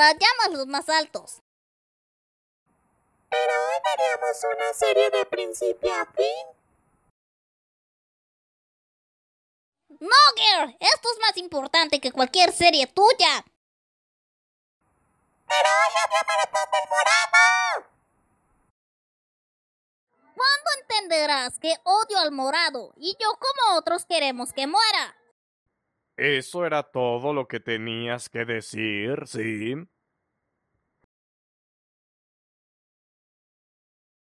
ahora los más altos. Pero hoy veríamos una serie de principio a fin. No, girl, esto es más importante que cualquier serie tuya. Pero hoy vio maratón del morado. ¿Cuándo entenderás que odio al morado y yo como otros queremos que muera? Eso era todo lo que tenías que decir, ¿sí?